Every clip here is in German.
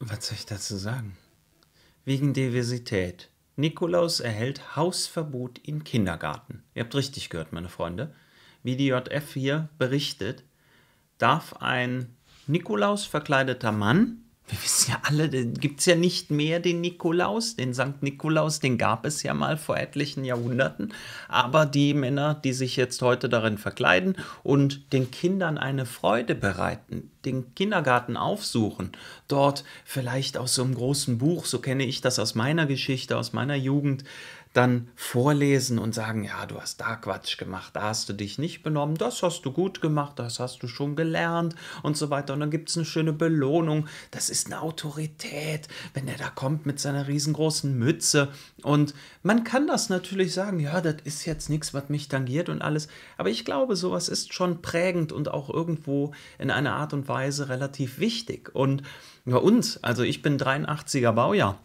Was soll ich dazu sagen? Wegen Diversität. Nikolaus erhält Hausverbot im Kindergarten. Ihr habt richtig gehört, meine Freunde. Wie die JF hier berichtet, darf ein Nikolaus verkleideter Mann wir wissen ja alle, gibt es ja nicht mehr den Nikolaus, den Sankt Nikolaus, den gab es ja mal vor etlichen Jahrhunderten. Aber die Männer, die sich jetzt heute darin verkleiden und den Kindern eine Freude bereiten, den Kindergarten aufsuchen, dort vielleicht aus so einem großen Buch, so kenne ich das aus meiner Geschichte, aus meiner Jugend, dann vorlesen und sagen, ja, du hast da Quatsch gemacht, da hast du dich nicht benommen, das hast du gut gemacht, das hast du schon gelernt und so weiter. Und dann gibt es eine schöne Belohnung. Das ist eine Autorität, wenn er da kommt mit seiner riesengroßen Mütze. Und man kann das natürlich sagen, ja, das ist jetzt nichts, was mich tangiert und alles. Aber ich glaube, sowas ist schon prägend und auch irgendwo in einer Art und Weise relativ wichtig. Und bei uns, also ich bin 83er Baujahr.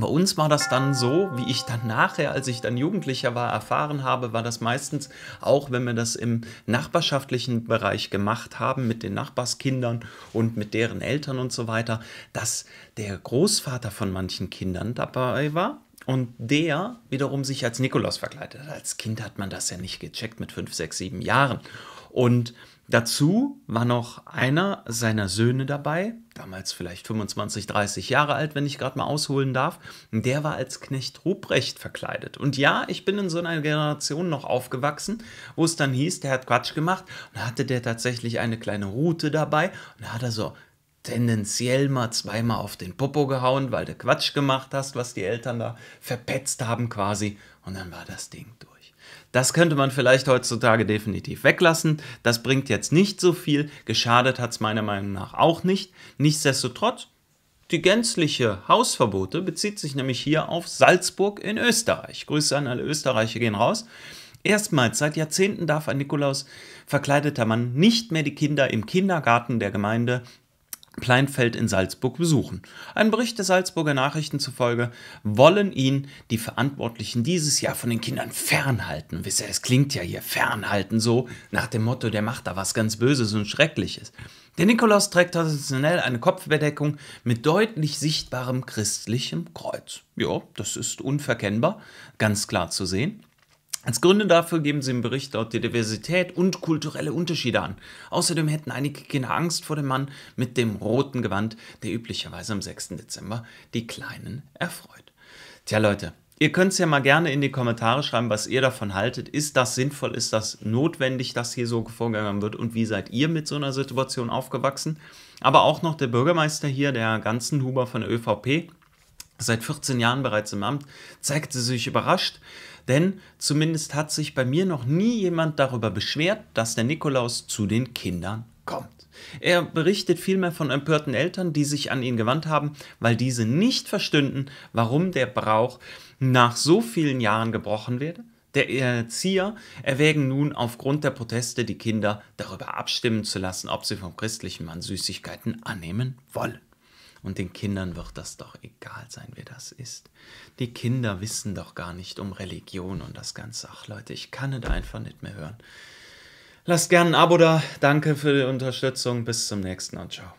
Bei uns war das dann so, wie ich dann nachher, als ich dann Jugendlicher war, erfahren habe, war das meistens auch, wenn wir das im nachbarschaftlichen Bereich gemacht haben, mit den Nachbarskindern und mit deren Eltern und so weiter, dass der Großvater von manchen Kindern dabei war und der wiederum sich als Nikolaus verkleidet hat. Als Kind hat man das ja nicht gecheckt mit fünf, sechs, sieben Jahren. Und dazu war noch einer seiner Söhne dabei, damals vielleicht 25, 30 Jahre alt, wenn ich gerade mal ausholen darf. der war als Knecht Ruprecht verkleidet. Und ja, ich bin in so einer Generation noch aufgewachsen, wo es dann hieß, der hat Quatsch gemacht. Und hatte der tatsächlich eine kleine Rute dabei. Und da hat er so tendenziell mal zweimal auf den Popo gehauen, weil du Quatsch gemacht hast, was die Eltern da verpetzt haben quasi. Und dann war das Ding durch. Das könnte man vielleicht heutzutage definitiv weglassen. Das bringt jetzt nicht so viel. Geschadet hat es meiner Meinung nach auch nicht. Nichtsdestotrotz, die gänzliche Hausverbote bezieht sich nämlich hier auf Salzburg in Österreich. Grüße an alle Österreicher gehen raus. Erstmals seit Jahrzehnten darf ein Nikolaus verkleideter Mann nicht mehr die Kinder im Kindergarten der Gemeinde Pleinfeld in Salzburg besuchen. Ein Bericht der Salzburger Nachrichten zufolge wollen ihn die Verantwortlichen dieses Jahr von den Kindern fernhalten. Wisst ihr, es klingt ja hier fernhalten so nach dem Motto, der macht da was ganz Böses und Schreckliches. Der Nikolaus trägt traditionell eine Kopfbedeckung mit deutlich sichtbarem christlichem Kreuz. Ja, das ist unverkennbar, ganz klar zu sehen. Als Gründe dafür geben sie im Bericht dort die Diversität und kulturelle Unterschiede an. Außerdem hätten einige Kinder Angst vor dem Mann mit dem roten Gewand, der üblicherweise am 6. Dezember die Kleinen erfreut. Tja Leute, Ihr könnt es ja mal gerne in die Kommentare schreiben, was ihr davon haltet. Ist das sinnvoll? Ist das notwendig, dass hier so vorgegangen wird? Und wie seid ihr mit so einer Situation aufgewachsen? Aber auch noch der Bürgermeister hier, der ganzen Huber von der ÖVP, seit 14 Jahren bereits im Amt, zeigt sie sich überrascht, denn zumindest hat sich bei mir noch nie jemand darüber beschwert, dass der Nikolaus zu den Kindern kommt. Er berichtet vielmehr von empörten Eltern, die sich an ihn gewandt haben, weil diese nicht verstünden, warum der Brauch nach so vielen Jahren gebrochen werde. Der Erzieher erwägen nun aufgrund der Proteste die Kinder darüber abstimmen zu lassen, ob sie vom christlichen Mann Süßigkeiten annehmen wollen. Und den Kindern wird das doch egal sein, wer das ist. Die Kinder wissen doch gar nicht um Religion und das Ganze. Ach Leute, ich kann es einfach nicht mehr hören. Lasst gerne ein Abo da. Danke für die Unterstützung. Bis zum nächsten und Ciao.